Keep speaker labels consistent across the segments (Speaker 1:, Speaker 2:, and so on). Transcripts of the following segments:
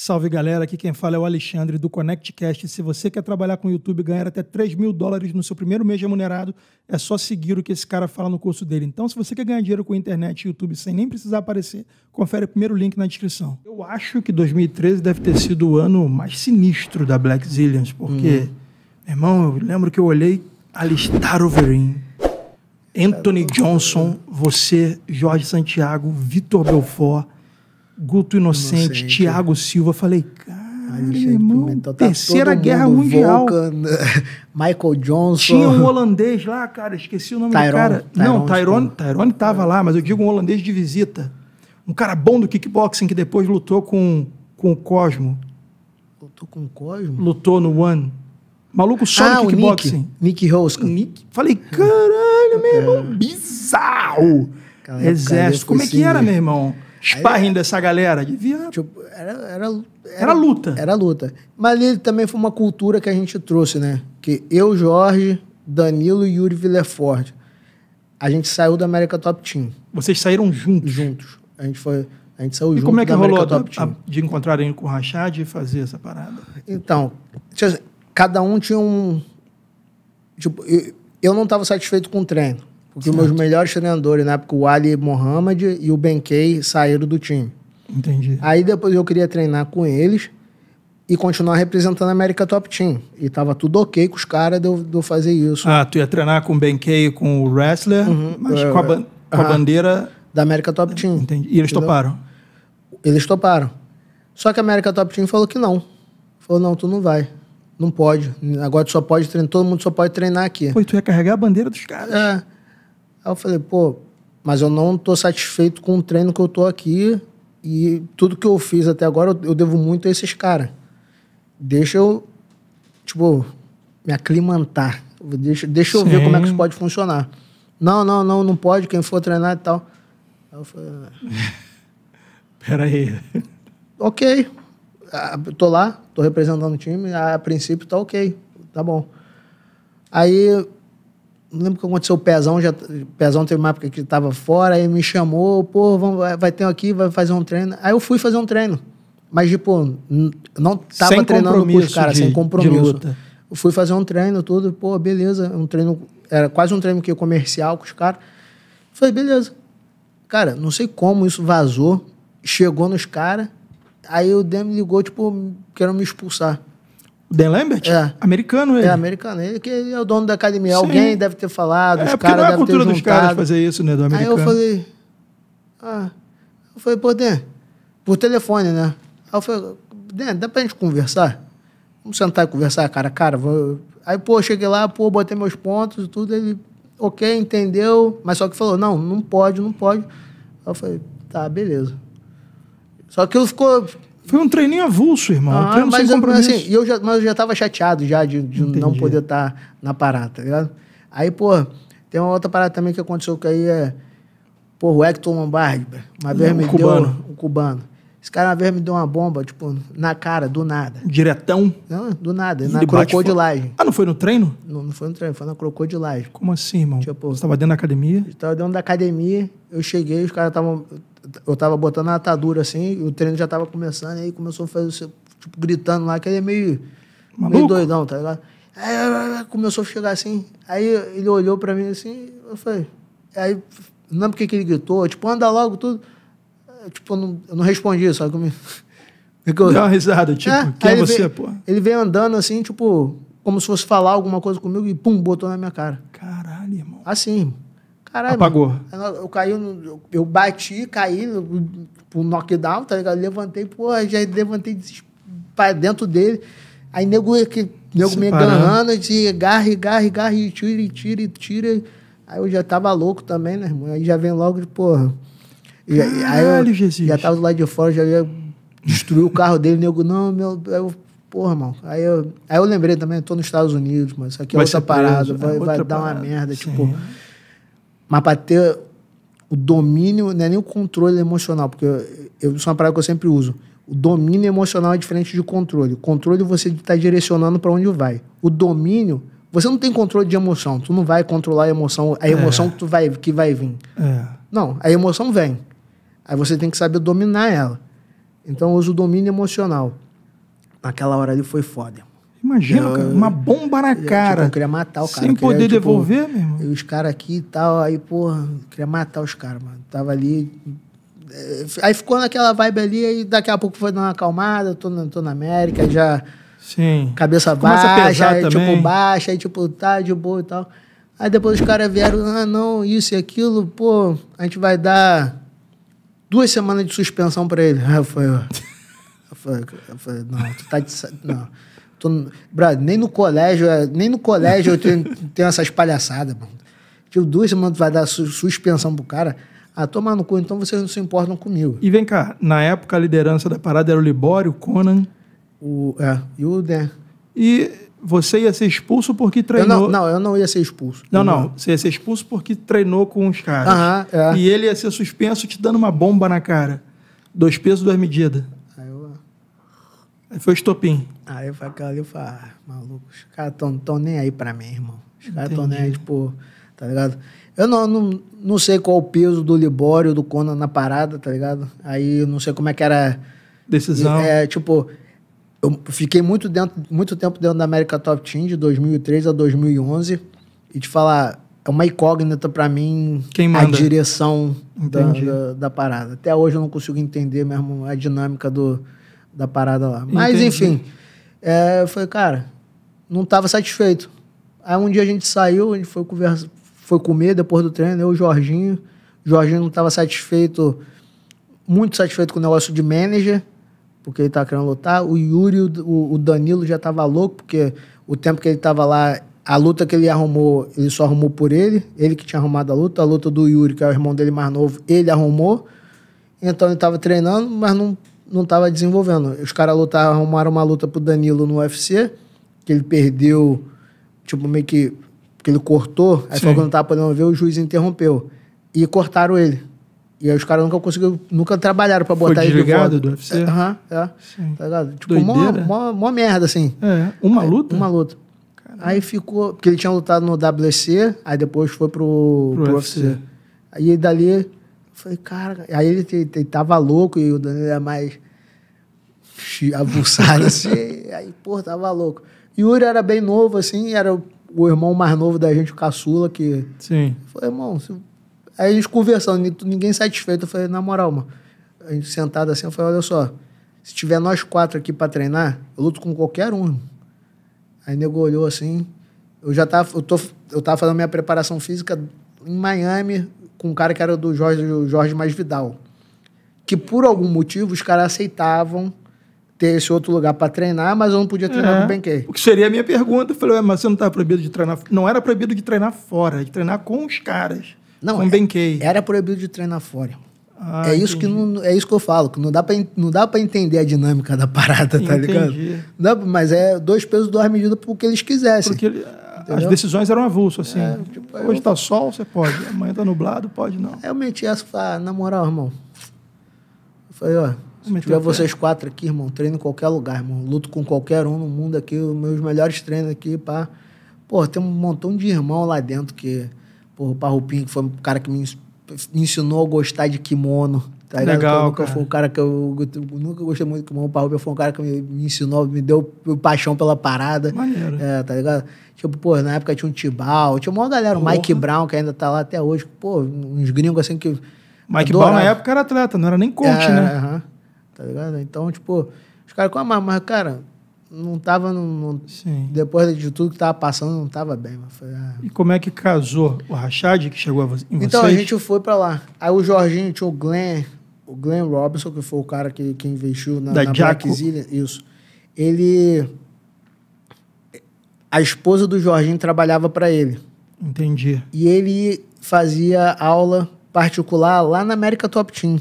Speaker 1: Salve galera, aqui quem fala é o Alexandre do ConnectCast. Se você quer trabalhar com o YouTube e ganhar até 3 mil dólares no seu primeiro mês remunerado, é só seguir o que esse cara fala no curso dele. Então, se você quer ganhar dinheiro com internet e YouTube sem nem precisar aparecer, confere o primeiro link na descrição. Eu acho que 2013 deve ter sido o ano mais sinistro da Black Zillions, porque, hum. meu irmão, eu lembro que eu olhei Alistar Overeem, Anthony Johnson, você, Jorge Santiago, Vitor Belfort Guto Inocente, Inocente. Tiago Silva. Falei, cara. irmão, tá terceira Guerra Mundial. Michael Johnson. Tinha um holandês lá, cara, esqueci o nome Tyrone, do cara. Tyrone, não, Tyrone, Tyrone tava lá, mas eu digo um holandês de visita. Um cara bom do kickboxing que depois lutou com, com o Cosmo.
Speaker 2: Lutou com o Cosmo?
Speaker 1: Lutou no One. Maluco só ah, no kickboxing. Nick, Nick Houston. Nick, falei, caralho, meu irmão, é. bizarro. Exército. Como é que era, assim, meu irmão? sparring essa galera. Devia. Tipo,
Speaker 2: era, era, era, era, luta. Era luta. Mas ali também foi uma cultura que a gente trouxe, né? Que eu, Jorge, Danilo e Yuri Villefort, a gente saiu da América Top Team.
Speaker 1: Vocês saíram juntos? Juntos. A gente foi. A gente saiu e junto como é que rolou Top a, Team. de encontrarem com o Rachad e fazer essa parada?
Speaker 2: Então, cada um tinha um. Tipo, eu, eu não estava satisfeito com o treino. Porque certo. meus melhores treinadores na época, o Ali Mohamed e o Benkei, saíram do time. Entendi. Aí depois eu queria treinar com eles e continuar representando a América Top Team. E tava tudo ok com os caras de, de, eu fazer isso.
Speaker 1: Ah, tu ia treinar com o Benkei e com o wrestler, uhum. mas é, com, a, com a bandeira...
Speaker 2: Da América Top Team. Entendi. E eles entendeu? toparam? Eles toparam. Só que a América Top Team falou que não. Falou, não, tu não vai. Não pode. Agora tu só pode treinar, todo mundo só pode treinar aqui. Pô, tu ia carregar a bandeira dos caras. É. Aí eu falei, pô, mas eu não tô satisfeito com o treino que eu tô aqui e tudo que eu fiz até agora eu, devo muito a esses caras. Deixa eu, tipo, me aclimantar. Deixa, deixa eu ver como é que isso pode funcionar. Não, não, não, não pode, quem for treinar e tal. Aí eu falei, peraí. Ok. Ah, tô lá, tô representando o time, ah, a princípio tá ok, tá bom. Aí não lembro o que aconteceu, o Pezão, já, o Pezão teve uma época que estava fora, aí me chamou, pô, vamos, vai ter aqui, vai fazer um treino. Aí eu fui fazer um treino. Mas, tipo, não tava sem treinando com os caras, sem compromisso. Eu fui fazer um treino, tudo, pô, beleza. Um treino, era quase um treino que comercial com os caras. Falei, beleza. Cara, não sei como isso vazou, chegou nos caras, aí o Dem ligou, tipo, querendo me expulsar. Den Dan Lambert? É. Americano ele. É, americano. Ele que é o dono da academia. Sim. Alguém deve ter falado, é, os caras é devem ter cultura dos caras fazer isso,
Speaker 1: né, do americano. Aí eu falei...
Speaker 2: Ah, eu falei, pô, Dan, por telefone, né? Aí eu falei, Dan, dá pra gente conversar? Vamos sentar e conversar cara a cara? Vou... Aí, pô, cheguei lá, pô, botei meus pontos e tudo, ele... Ok, entendeu, mas só que falou, não, não pode, não pode. Aí eu falei, tá, beleza. Só que ele ficou foi
Speaker 1: um treininho avulso,
Speaker 2: irmão. Ah, um mas, eu, assim, eu já, mas eu já tava chateado já de, de não poder estar tá na parada, tá ligado? Aí, pô, tem uma outra parada também que aconteceu que aí é. Pô, o Hector Lombardi, uma vez me cubano. deu. Um cubano. Esse cara uma vez me deu uma bomba, tipo, na cara, do nada.
Speaker 1: Diretão?
Speaker 2: Não, do nada, Ele na crocodilagem.
Speaker 1: Ah, não foi no treino? Não,
Speaker 2: não foi no treino, foi na crocodilagem. Como assim, irmão? Tipo, Você tava dentro da academia? Eu tava dentro da academia, eu cheguei, os caras estavam eu tava botando a atadura assim, o treino já tava começando, aí começou a fazer, tipo, gritando lá, que ele é meio, meio doidão, tá ligado? Aí começou a chegar assim, aí ele olhou pra mim assim, eu falei, aí não lembro é o que, ele gritou, tipo, anda logo, tudo. Tipo, eu não, eu não respondi, sabe? É? Eu me... Eu... uma risada, tipo, é, quem é você, pô? Ele veio andando assim, tipo, como se fosse falar alguma coisa comigo e pum, botou na minha cara. Caralho, irmão. Assim, irmão. Caralho, Apagou. eu caí, no, eu bati, caí no, pro knockdown, tá ligado? Levantei, porra, já levantei para dentro dele. Aí nego, é que, nego me agarrando, de garre, garre, garre, tira, tira, tira. Aí eu já tava louco também, né, irmão? Aí já vem logo de, porra.
Speaker 1: E, Caralho, aí eu,
Speaker 2: Jesus. Já tava do lado de fora, já ia destruir o carro dele, nego, não, meu. Eu, porra, irmão. Aí eu, aí eu lembrei também, tô nos Estados Unidos, mas isso aqui é vai outra parada, preso, né? vai, é outra vai dar uma merda, Sim. tipo. Mas para ter o domínio, não é nem o controle emocional, porque eu, eu, isso é uma palavra que eu sempre uso. O domínio emocional é diferente de controle. O controle você está direcionando para onde vai. O domínio, você não tem controle de emoção. Tu não vai controlar a emoção, a é. emoção é. que, tu vai, que vai vir. É. Não, a emoção vem. Aí você tem que saber dominar ela. Então eu uso o domínio emocional. Naquela hora ali foi foda.
Speaker 1: Imagina, eu, cara, uma bomba na tipo, cara. Tipo, eu queria matar o cara. Sem queria, poder tipo, devolver,
Speaker 2: meu irmão. os caras aqui e tal, aí, porra, queria matar os caras, mano. Tava ali. Eh, aí ficou naquela vibe ali, aí daqui a pouco foi dar uma acalmada, tô na, tô na América, já. Sim. Cabeça Começa baixa, aí, tipo, também. tipo, baixa, aí, tipo, tá de boa e tal. Aí depois os caras vieram, ah, não, isso e aquilo, pô, a gente vai dar duas semanas de suspensão pra ele. Aí eu falei, ó. Eu falei, eu falei não, tu tá de. Não. Tô, nem no colégio, é, nem no colégio eu tenho, tenho essas palhaçadas, mano. Tipo, duas semanas vai dar su suspensão pro cara. Ah,
Speaker 1: tomar no cu, então vocês não se importam comigo. E vem cá, na época a liderança da parada era o Libório, o Conan. O, é, e o Dan. E você ia ser expulso porque treinou. Eu não, não, eu não ia ser expulso. Não, não, não, Você ia ser expulso porque treinou com os caras. Aham, é. E ele ia ser suspenso te dando uma bomba na cara. Dois pesos, duas medidas. Aí foi o estopim.
Speaker 2: Aí eu falei, ali, eu falei, ah, maluco, os caras não estão nem aí pra mim, irmão. Os caras estão nem aí, tipo, tá ligado? Eu não, não, não sei qual o peso do Libório, do Conan na parada, tá ligado? Aí eu não sei como é que era. Decisão. É, tipo, eu fiquei muito, dentro, muito tempo dentro da América Top Team, de 2003 a 2011. E te falar, é uma incógnita para mim a direção da, da, da parada. Até hoje eu não consigo entender mesmo a dinâmica do da parada lá. Mas, Entendi. enfim, é, eu falei, cara, não tava satisfeito. Aí um dia a gente saiu, a gente foi, conversa, foi comer depois do treino, eu e o Jorginho. O Jorginho não tava satisfeito, muito satisfeito com o negócio de manager, porque ele tava querendo lutar. O Yuri, o, o Danilo já tava louco, porque o tempo que ele tava lá, a luta que ele arrumou, ele só arrumou por ele, ele que tinha arrumado a luta, a luta do Yuri, que é o irmão dele mais novo, ele arrumou. Então ele estava treinando, mas não não estava desenvolvendo. Os caras lutaram, arrumaram uma luta pro Danilo no UFC, que ele perdeu, tipo, meio que. que ele cortou, aí Sim. falou que não tava podendo ver, o juiz interrompeu. E cortaram ele. E aí os caras nunca conseguiram, nunca trabalharam pra botar Foi desligado ele. Desligado do UFC? É, aham, é, uhum, é. Tá ligado? Tipo, mó, mó, mó, merda, assim. É, uma é, luta? Aí, uma luta. Caramba. Aí ficou. Porque ele tinha lutado no WC, aí depois foi pro, pro, pro UFC. UFC. Aí dali Falei, cara. Aí ele, ele, ele tava louco e o Danilo era é mais avulsado assim. aí, pô, tava louco. Yuri era bem novo, assim, era o, irmão mais novo da gente, o caçula, que. Sim. Falei, irmão, se... aí a gente conversando, ninguém satisfeito. Eu falei, na moral, mano. A gente sentado assim, eu falei, olha só, se tiver nós quatro aqui para treinar, eu luto com qualquer um. Aí nego olhou assim. Eu já tava, eu, tô, eu tava fazendo minha preparação física em Miami, com um cara que era do Jorge, Jorge Mais Vidal. Que por algum motivo os caras aceitavam ter esse outro lugar para treinar, mas eu não podia treinar é. com o Benkei.
Speaker 1: O que seria a minha pergunta? Eu falei, mas você não estava tá proibido de treinar. Não era proibido de treinar fora, de treinar com os caras. Não, com o é, Benkei. Era proibido de treinar
Speaker 2: fora. Ah, é isso que não, é isso que eu falo, que não dá para não dá para entender a dinâmica da parada, tá entendi. ligado?
Speaker 1: Não, mas é dois pesos duas medidas porque que eles quisessem. Porque ele, Entendeu? As decisões eram avulso, assim. É, tipo, Hoje tá sol, você pode. Amanhã tá nublado, pode não. Eu meti essa falei,
Speaker 2: ah, na moral, irmão. Eu falei, ó, se tiver vocês quatro aqui, irmão, treino em qualquer lugar, irmão. Luto com qualquer um no mundo aqui, os meus melhores treinos aqui, pá. Pô, tem um montão de irmão lá dentro que... Pô, o Parrupinho, que foi o cara que me ensinou a gostar de kimono. Tá Legal. Cara. Foi um cara que eu, eu nunca gostei muito que o Mão foi um cara que me, me, ensinou, me deu paixão pela parada. Maneiro. É, tá ligado? Tipo, pô, na época tinha um Tibal, tinha uma galera, Porra. o Mike Brown, que ainda tá lá até hoje. Pô, uns gringos assim que.
Speaker 1: Mike adorava. Brown na época
Speaker 2: era atleta, não era nem coach, é, né? Uh -huh. Tá ligado? Então, tipo, os caras com a mas, cara, não tava. Não, depois de tudo que tava passando, não tava bem. Mas foi, ah.
Speaker 1: E como é que casou o Rachad que chegou em vocês? Então a gente
Speaker 2: foi pra lá. Aí o Jorginho, tinha o Glenn, o Glenn Robinson, que foi o cara que, que investiu na, na Black Zillion, isso. Ele. A esposa do Jorginho trabalhava para ele.
Speaker 1: Entendi.
Speaker 2: E ele fazia aula particular lá na América Top Team.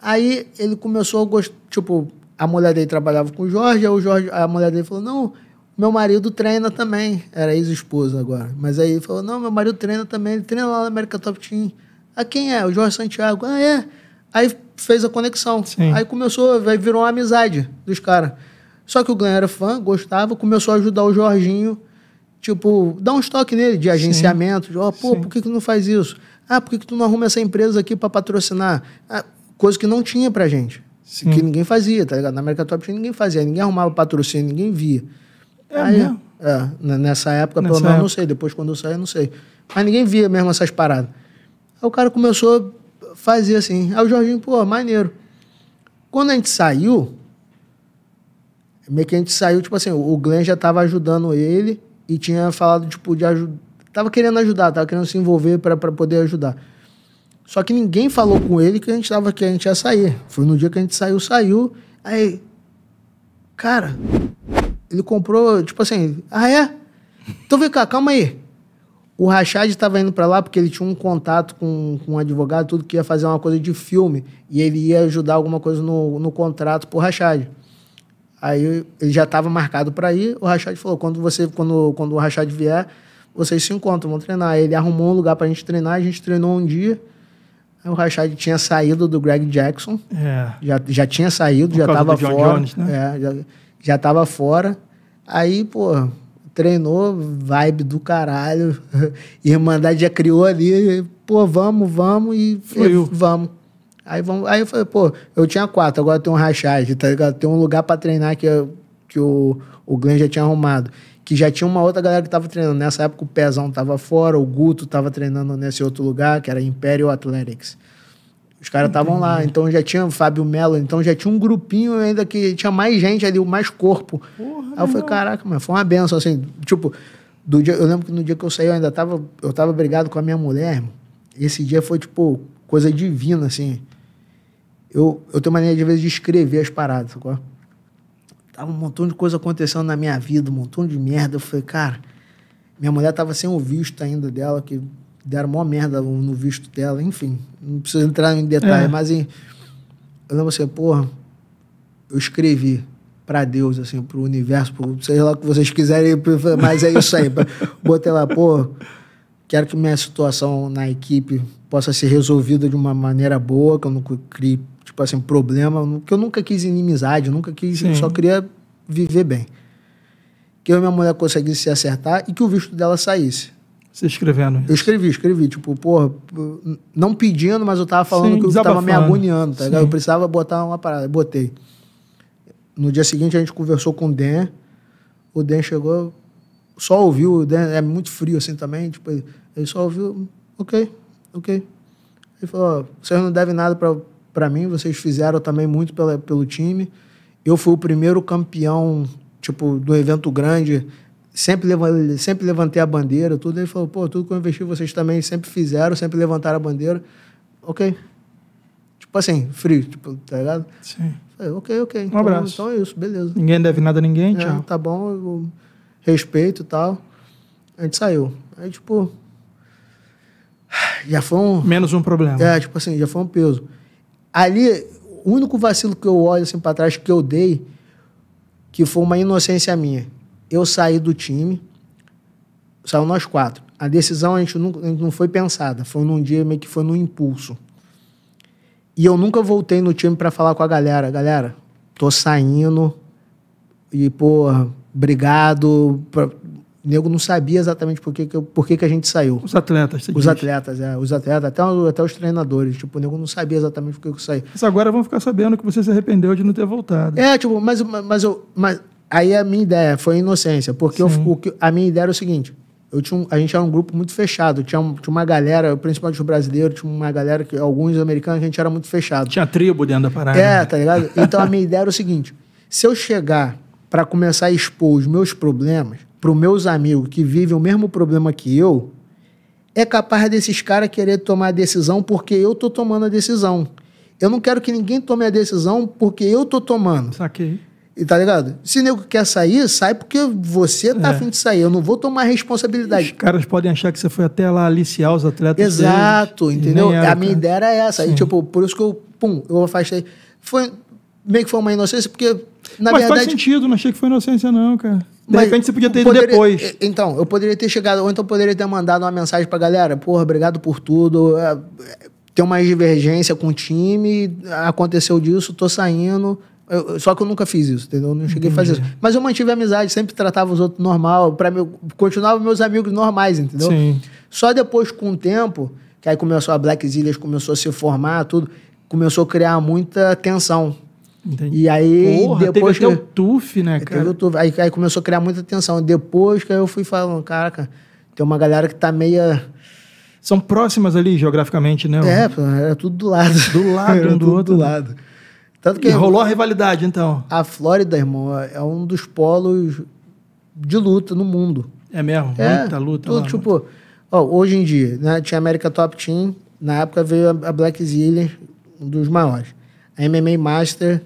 Speaker 2: Aí ele começou a gostar. Tipo, a mulher dele trabalhava com o Jorge, aí o Jorge, a mulher dele falou: Não, meu marido treina também. Era ex-esposa agora. Mas aí ele falou: Não, meu marido treina também, ele treina lá na América Top Team. Ah, quem é? O Jorge Santiago. Ah, é. Aí fez a conexão. Sim. Aí começou, aí virou uma amizade dos caras. Só que o Glenn era fã, gostava, começou a ajudar o Jorginho, tipo, dar um estoque nele de agenciamento. ó oh, pô, Sim. por que, que não faz isso? Ah, por que, que tu não arruma essa empresa aqui para patrocinar? Ah, coisa que não tinha pra gente. Sim. Que ninguém fazia, tá ligado? Na América Top ninguém fazia, ninguém arrumava patrocínio, ninguém via. É aí, mesmo? É, nessa época, nessa pelo menos, época. não sei. Depois, quando eu saí, eu não sei. Mas ninguém via mesmo essas paradas. Aí o cara começou fazia assim. Aí o Jorginho, pô, maneiro. Quando a gente saiu, meio que a gente saiu, tipo assim, o Glenn já tava ajudando ele e tinha falado, tipo, de ajudar. Tava querendo ajudar, tava querendo se envolver para poder ajudar. Só que ninguém falou com ele que a gente tava que a gente ia sair. Foi no dia que a gente saiu, saiu. Aí, cara, ele comprou, tipo assim, ah é? Então vem cá, calma aí. O Rachad estava indo para lá porque ele tinha um contato com, com um advogado, tudo que ia fazer uma coisa de filme. E ele ia ajudar alguma coisa no, no contrato pro Rachad. Aí ele já estava marcado para ir. O Rachad falou: quando você quando, quando o Rachad vier, vocês se encontram, vão treinar. Aí ele arrumou um lugar para a gente treinar, a gente treinou um dia. Aí o Rachad tinha saído do Greg Jackson. É. Já, já tinha saído, Por já estava fora. Jones, né? é, já, já fora. Aí, pô, treinou, vibe do caralho. Irmandade já criou ali, pô, vamos, vamos e Fluiu. vamos. Aí, vamos, aí eu falei, pô, eu tinha quatro, agora tem um rachagem, tá ligado? Tem um lugar para treinar que, eu, que o, o Glenn já tinha arrumado. Que já tinha uma outra galera que tava treinando. Nessa época o Pezão tava fora, o Guto tava treinando nesse outro lugar, que era Imperial Athletics. Os caras estavam lá, então já tinha o Fábio Mello, então já tinha um grupinho ainda que tinha mais gente ali, mais corpo. Porra, Aí eu falei, caraca, mas foi uma benção, assim, tipo, do dia, eu lembro que no dia que eu saí eu ainda tava, eu tava brigado com a minha mulher, esse dia foi, tipo, coisa divina, assim. Eu, eu tenho mania, de, às vezes, de escrever as paradas, sacou? Tava um montão de coisa acontecendo na minha vida, um montão de merda. Eu falei, cara, minha mulher tava sem o visto ainda dela, que deram uma merda no visto dela, enfim. Não preciso entrar em detalhe, é. mas em, eu lembro assim, porra, eu escrevi para Deus, assim, pro universo, pro, sei lá o que vocês quiserem, mas é isso aí. Botei lá, pô, quero que minha situação na equipe possa ser resolvida de uma maneira boa, que eu nunca crie, tipo assim, problema, que eu nunca quis inimizade, nunca quis, Sim. só queria viver bem. Que eu e minha mulher conseguisse se acertar e que o visto dela saísse. Você escrevendo isso. Eu escrevi, escrevi. Tipo, porra, não pedindo, mas eu tava falando Sim, que eu tava me agoniando, tá ligado? Eu precisava botar uma parada. Botei. No dia seguinte a gente conversou com o Dan. O Dan chegou, só ouviu. O Dan é muito frio assim também. Tipo, ele só ouviu, ok, ok. Ele falou: vocês não devem nada pra, pra mim, vocês fizeram também muito pela, pelo time. Eu fui o primeiro campeão, tipo, do evento grande sempre, sempre levantei a bandeira, tudo. Ele falou, pô, tudo que eu investi vocês também sempre fizeram, sempre levantaram a bandeira. Ok. Tipo assim, frio, tipo, tá ligado? Sim. Falei, ok, ok. Um então, abraço. Então é isso, beleza. Ninguém
Speaker 1: deve nada a ninguém, é, Tá
Speaker 2: bom, eu
Speaker 1: respeito e tal. A gente saiu. Aí, tipo. Já foi um. Menos um problema. É, tipo assim, já
Speaker 2: foi um peso. Ali, o único vacilo que eu olho assim pra trás que eu dei, que foi uma inocência minha eu saí do time, saiu nós quatro. A decisão a gente, não, a gente não foi pensada, foi num dia meio que foi num impulso. E eu nunca voltei no time para falar com a galera, galera, tô saindo e pô obrigado. Pra... O nego não sabia exatamente por que, que, por que, que a gente saiu. Os
Speaker 1: atletas, Os diz.
Speaker 2: atletas, é. Os atletas, até, até os treinadores. Tipo, o nego não sabia exatamente por que, que eu saí. Mas agora vão ficar sabendo que você se arrependeu de não ter voltado. É, tipo, mas, mas, eu, mas Aí a minha ideia foi inocência, porque eu, o a minha ideia era o seguinte: eu tinha um, a gente era um grupo muito fechado, tinha, um, tinha uma galera, principalmente os brasileiros, tinha uma galera, que alguns
Speaker 1: americanos, a gente era muito fechado. Tinha tribo dentro da parada. É, tá ligado? Então
Speaker 2: a minha ideia era o seguinte: se eu chegar para começar a expor os meus problemas para os meus amigos que vivem o mesmo problema que eu, é capaz desses caras querer tomar a decisão porque eu tô tomando a decisão. Eu não quero que ninguém tome a decisão porque eu tô tomando. Saquei. E tá ligado? Se nego quer sair, sai porque você tá é. afim de sair. Eu não vou tomar responsabilidade.
Speaker 1: Os caras podem achar que você foi até lá aliciar os atletas. Exato, deles, entendeu? a minha cara. ideia
Speaker 2: era essa. E, tipo, por isso que eu, pum, eu afastei. Foi meio que foi uma inocência, porque, na mas verdade. faz
Speaker 1: sentido, não achei que foi inocência, não, cara. De repente você podia ter ido poderia, depois.
Speaker 2: Então, eu poderia ter chegado, ou então poderia ter mandado uma mensagem pra galera: porra, obrigado por tudo. É, é tem uma divergência com o time, aconteceu disso, tô saindo. Eu, só que eu nunca fiz isso, entendeu? Eu não cheguei Entendi. a fazer isso. Mas eu mantive a amizade, sempre tratava os outros normal, para meu, continuava meus amigos normais, entendeu? Sim. Só depois, com o tempo, que aí começou a Black Zillas, começou a se formar, tudo, começou a criar muita tensão.
Speaker 1: Entendi. E aí Porra, depois teve que, até o tuf, né, cara? Teve o
Speaker 2: tuf, aí, aí começou a criar muita tensão. Depois que eu fui falando, caraca, tem uma galera que tá meia
Speaker 1: são próximas ali geograficamente, né? É,
Speaker 2: era tudo do lado. Do lado, um do, do outro. Do lado. Tanto que e rolou a rivalidade, então. A Flórida, irmão, é um dos polos de luta no mundo.
Speaker 1: É mesmo? É, muita luta. Tudo, lá,
Speaker 2: tipo, ó, hoje em dia, né, tinha a América Top Team, na época veio a Black Zillion, um dos maiores. A MMA Master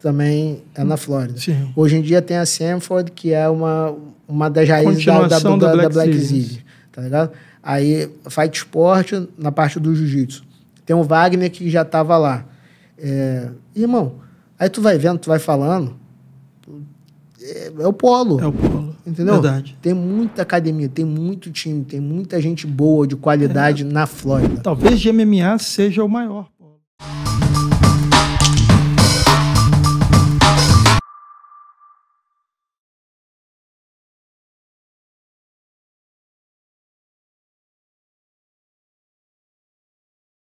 Speaker 2: também é na Flórida. Sim. Hoje em dia tem a Sanford, que é uma, uma das raízes da, da, da, da, Black, Black tá ligado? Aí, Fight Sport, na parte do Jiu-Jitsu. Tem o Wagner, que já estava lá. É, irmão, aí tu vai vendo, tu vai falando. É, é, o polo. É o polo. Entendeu? Verdade. Tem muita academia, tem muito
Speaker 1: time, tem muita gente boa de qualidade é. na Flórida. Talvez de MMA seja o maior.